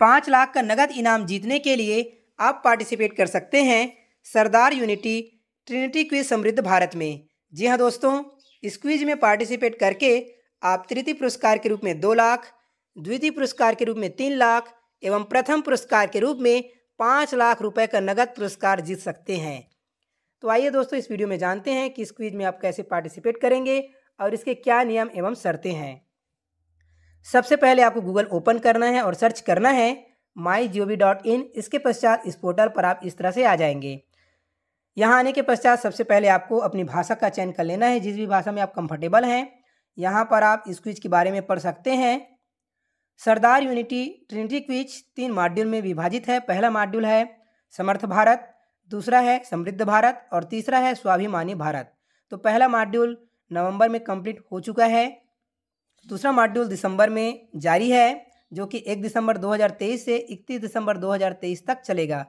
पाँच लाख का नगद इनाम जीतने के लिए आप पार्टिसिपेट कर सकते हैं सरदार यूनिटी ट्रिनिटी क्विज समृद्ध भारत में जी हाँ दोस्तों इस क्विज में पार्टिसिपेट करके आप तृतीय पुरस्कार के रूप में दो लाख द्वितीय पुरस्कार के रूप में तीन लाख एवं प्रथम पुरस्कार के रूप में पाँच लाख रुपए का नगद पुरस्कार जीत सकते हैं तो आइए दोस्तों इस वीडियो में जानते हैं कि इस क्विज में आप कैसे पार्टिसिपेट करेंगे और इसके क्या नियम एवं शर्तें हैं सबसे पहले आपको गूगल ओपन करना है और सर्च करना है माई जी ओ वी डॉट इन इसके पश्चात इस पोर्टल पर आप इस तरह से आ जाएंगे यहाँ आने के पश्चात सबसे पहले आपको अपनी भाषा का चयन कर लेना है जिस भी भाषा में आप कंफर्टेबल हैं यहाँ पर आप इस क्विज के बारे में पढ़ सकते हैं सरदार यूनिटी ट्रिनिटी क्विज तीन मॉड्यूल में विभाजित है पहला मॉड्यूल है समर्थ भारत दूसरा है समृद्ध भारत और तीसरा है स्वाभिमानी भारत तो पहला मॉड्यूल नवंबर में कंप्लीट हो चुका है दूसरा मॉड्यूल दिसंबर में जारी है जो कि 1 दिसंबर 2023 से 31 दिसंबर 2023 तक चलेगा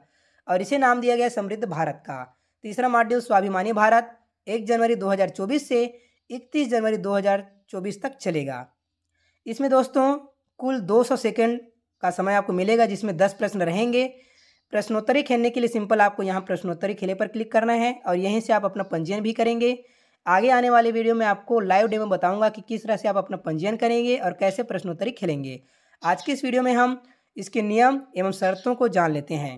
और इसे नाम दिया गया समृद्ध भारत का तीसरा मॉड्यूल स्वाभिमानी भारत 1 जनवरी 2024 से 31 जनवरी 2024 तक चलेगा इसमें दोस्तों कुल 200 सेकंड का समय आपको मिलेगा जिसमें 10 प्रश्न रहेंगे प्रश्नोत्तरी खेलने के लिए सिंपल आपको यहाँ प्रश्नोत्तरी खेले पर क्लिक करना है और यहीं से आप अपना पंजीयन भी करेंगे आगे आने वाले वीडियो में आपको लाइव डेमो बताऊंगा कि किस तरह से आप अपना पंजीयन करेंगे और कैसे प्रश्नोत्तरी खेलेंगे आज की इस वीडियो में हम इसके नियम एवं शर्तों को जान लेते हैं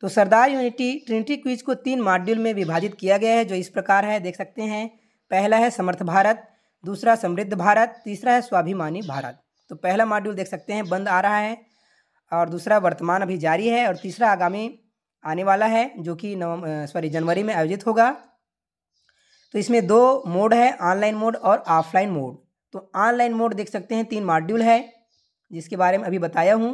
तो सरदार यूनिटी ट्रिनिटी क्विज को तीन मॉड्यूल में विभाजित किया गया है जो इस प्रकार है देख सकते हैं पहला है समर्थ भारत दूसरा समृद्ध भारत तीसरा है स्वाभिमानी भारत तो पहला मॉड्यूल देख सकते हैं बंद आ रहा है और दूसरा वर्तमान अभी जारी है और तीसरा आगामी आने वाला है जो कि सॉरी जनवरी में आयोजित होगा तो इसमें दो मोड है ऑनलाइन मोड और ऑफलाइन मोड तो ऑनलाइन मोड देख सकते हैं तीन मॉड्यूल है जिसके बारे में अभी बताया हूँ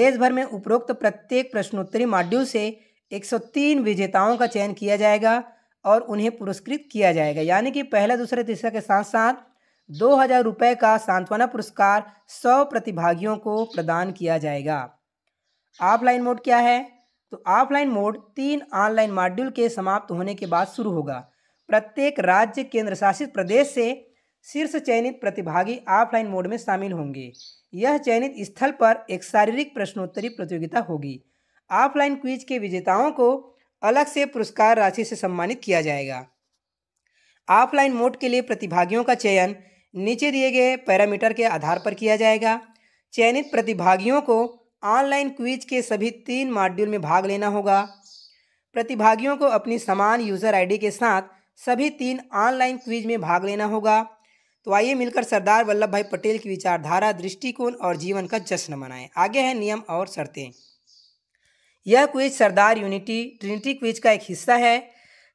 देश भर में उपरोक्त प्रत्येक प्रश्नोत्तरी मॉड्यूल से 103 विजेताओं का चयन किया जाएगा और उन्हें पुरस्कृत किया जाएगा यानी कि पहला दूसरा तीसरा के साथ साथ दो हजार रुपये का सांत्वना पुरस्कार सौ प्रतिभागियों को प्रदान किया जाएगा ऑफलाइन मोड क्या है तो ऑफलाइन मोड तीन ऑनलाइन मॉड्यूल के समाप्त होने के बाद शुरू होगा प्रत्येक राज्य केंद्र शासित प्रदेश से शीर्ष चयनित प्रतिभागी ऑफलाइन मोड में शामिल होंगे यह चयनित स्थल पर एक शारीरिक प्रश्नोत्तरी प्रतियोगिता होगी ऑफलाइन क्विज के विजेताओं को अलग से पुरस्कार राशि से सम्मानित किया जाएगा ऑफलाइन मोड के लिए प्रतिभागियों का चयन नीचे दिए गए पैरामीटर के आधार पर किया जाएगा चयनित प्रतिभागियों को ऑनलाइन क्विज के सभी तीन मॉड्यूल में भाग लेना होगा प्रतिभागियों को अपनी समान यूज़र आईडी के साथ सभी तीन ऑनलाइन क्विज में भाग लेना होगा तो आइए मिलकर सरदार वल्लभ भाई पटेल की विचारधारा दृष्टिकोण और जीवन का जश्न मनाएं आगे है नियम और शर्तें यह quiz Sardar unity trinity quiz का एक हिस्सा है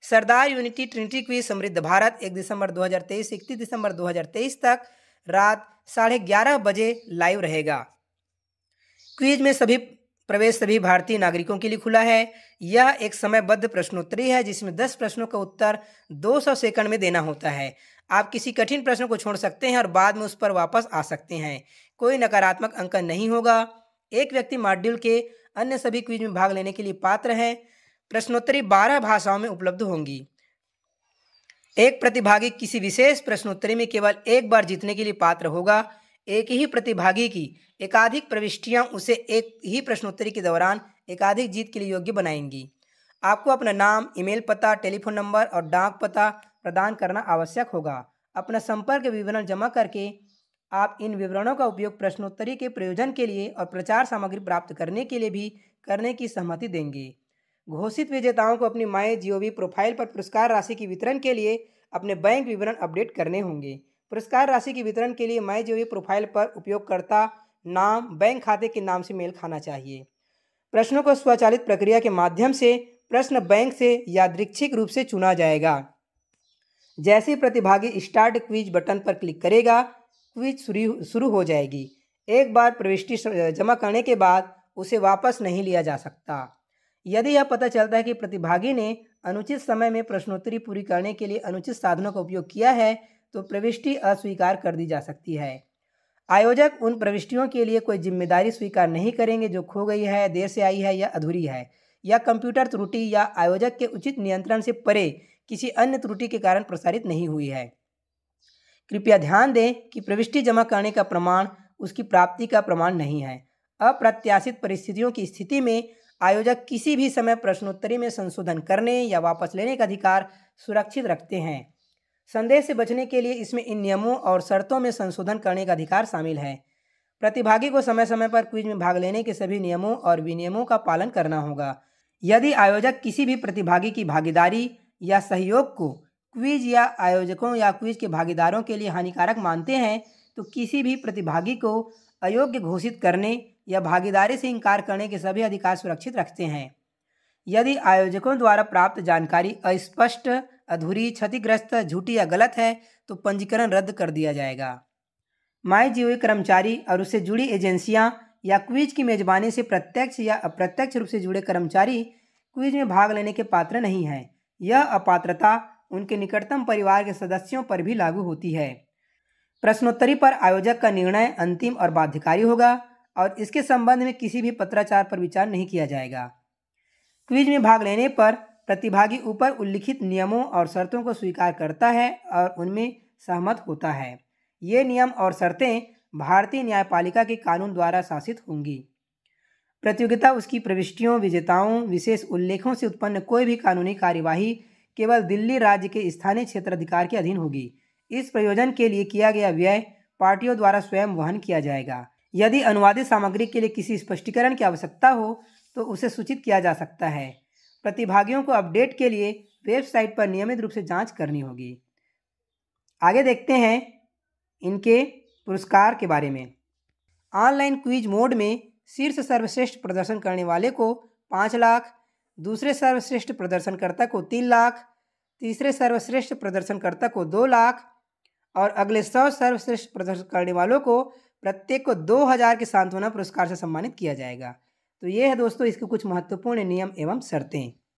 सरदार यूनिटी ट्रिनिटी क्वीज समृद्ध भारत 1 दिसंबर 2023 से इकतीस दिसंबर 2023 तक रात साढ़े ग्यारह बजे लाइव रहेगा क्वीज में सभी प्रवेश सभी भारतीय नागरिकों के लिए खुला है यह एक समयबद्ध प्रश्नोत्तरी है जिसमें दस प्रश्नों का उत्तर 200 सेकंड में देना होता है आप किसी कठिन प्रश्न को छोड़ सकते हैं और बाद में उस पर वापस आ सकते हैं कोई नकारात्मक अंक नहीं होगा एक व्यक्ति मॉड्यूल के अन्य सभी क्विज में भाग लेने के लिए पात्र हैं प्रश्नोत्तरी बारह भाषाओं में उपलब्ध होंगी एक प्रतिभागी किसी विशेष प्रश्नोत्तरी में केवल एक बार जीतने के लिए पात्र होगा एक ही प्रतिभागी की एकाधिक प्रविष्टियां उसे एक ही प्रश्नोत्तरी के दौरान एकाधिक जीत के लिए योग्य बनाएंगी आपको अपना नाम ईमेल पता टेलीफोन नंबर और डाक पता प्रदान करना आवश्यक होगा अपना संपर्क विवरण जमा करके आप इन विवरणों का उपयोग प्रश्नोत्तरी के प्रयोजन के लिए और प्रचार सामग्री प्राप्त करने के लिए भी करने की सहमति देंगे घोषित विजेताओं को अपनी माई जीओवी प्रोफाइल पर पुरस्कार राशि के वितरण के लिए अपने बैंक विवरण अपडेट करने होंगे पुरस्कार राशि के वितरण के लिए माई जीओवी प्रोफाइल पर उपयोगकर्ता नाम बैंक खाते के नाम से मेल खाना चाहिए प्रश्नों को स्वचालित प्रक्रिया के माध्यम से प्रश्न बैंक से यादृक्षिक रूप से चुना जाएगा जैसे प्रतिभागी स्टार्ट क्विज बटन पर क्लिक करेगा क्विज शुरू हो जाएगी एक बार प्रविष्टि जमा करने के बाद उसे वापस नहीं लिया जा सकता यदि यह पता चलता है कि प्रतिभागी ने अनुचित समय में प्रश्नोत्तरी पूरी करने के लिए अनुचित साधनों का उपयोग किया है तो प्रविष्टि अस्वीकार कर दी जा सकती है आयोजक उन प्रविष्टियों के लिए कोई जिम्मेदारी स्वीकार नहीं करेंगे जो खो गई है देर से आई है या अधूरी है या कंप्यूटर त्रुटि या आयोजक के उचित नियंत्रण से परे किसी अन्य त्रुटि के कारण प्रसारित नहीं हुई है कृपया ध्यान दें कि प्रविष्टि जमा करने का प्रमाण उसकी प्राप्ति का प्रमाण नहीं है अप्रत्याशित परिस्थितियों की स्थिति में आयोजक किसी भी समय प्रश्नोत्तरी में संशोधन करने या वापस लेने का अधिकार सुरक्षित रखते हैं संदेह से बचने के लिए इसमें इन नियमों और शर्तों में संशोधन करने का अधिकार शामिल है प्रतिभागी को समय समय पर क्विज में भाग लेने के सभी नियमों और विनियमों का पालन करना होगा यदि आयोजक किसी भी प्रतिभागी की भागीदारी या सहयोग को क्विज या आयोजकों या क्विज के भागीदारों के लिए हानिकारक मानते हैं तो किसी भी प्रतिभागी को अयोग्य घोषित करने या भागीदारी से इनकार करने के सभी अधिकार सुरक्षित रखते हैं यदि आयोजकों द्वारा प्राप्त जानकारी अस्पष्ट अधूरी क्षतिग्रस्त झूठी या गलत है तो पंजीकरण रद्द कर दिया जाएगा माई जीओ कर्मचारी और उससे जुड़ी एजेंसियां या क्विज की मेजबानी से प्रत्यक्ष या अप्रत्यक्ष रूप से जुड़े कर्मचारी क्विज में भाग लेने के पात्र नहीं हैं यह अपात्रता उनके निकटतम परिवार के सदस्यों पर भी लागू होती है प्रश्नोत्तरी पर आयोजक का निर्णय अंतिम और बाध्यकारी होगा और इसके संबंध में किसी भी पत्राचार पर विचार नहीं किया जाएगा क्विज में भाग लेने पर प्रतिभागी ऊपर उल्लिखित नियमों और शर्तों को स्वीकार करता है और उनमें सहमत होता है ये नियम और शर्तें भारतीय न्यायपालिका के कानून द्वारा शासित होंगी प्रतियोगिता उसकी प्रविष्टियों विजेताओं विशेष उल्लेखों से उत्पन्न कोई भी कानूनी कार्यवाही केवल दिल्ली राज्य के स्थानीय क्षेत्राधिकार के अधीन होगी इस प्रयोजन के लिए किया गया व्यय पार्टियों द्वारा स्वयं वहन किया जाएगा यदि अनुवादित सामग्री के लिए किसी स्पष्टीकरण की आवश्यकता हो तो उसे सूचित किया जा सकता है प्रतिभागियों को अपडेट के लिए वेबसाइट पर नियमित रूप से जांच करनी होगी आगे देखते हैं इनके पुरस्कार के बारे में ऑनलाइन क्विज मोड में शीर्ष सर्वश्रेष्ठ प्रदर्शन करने वाले को पाँच लाख दूसरे सर्वश्रेष्ठ प्रदर्शनकर्ता को तीन लाख तीसरे सर्वश्रेष्ठ प्रदर्शनकर्ता को दो लाख और अगले सौ सर्वश्रेष्ठ प्रदर्शन करने वालों को प्रत्येक को दो हज़ार के सांत्वना पुरस्कार से सम्मानित किया जाएगा तो ये है दोस्तों इसके कुछ महत्वपूर्ण नियम एवं शर्तें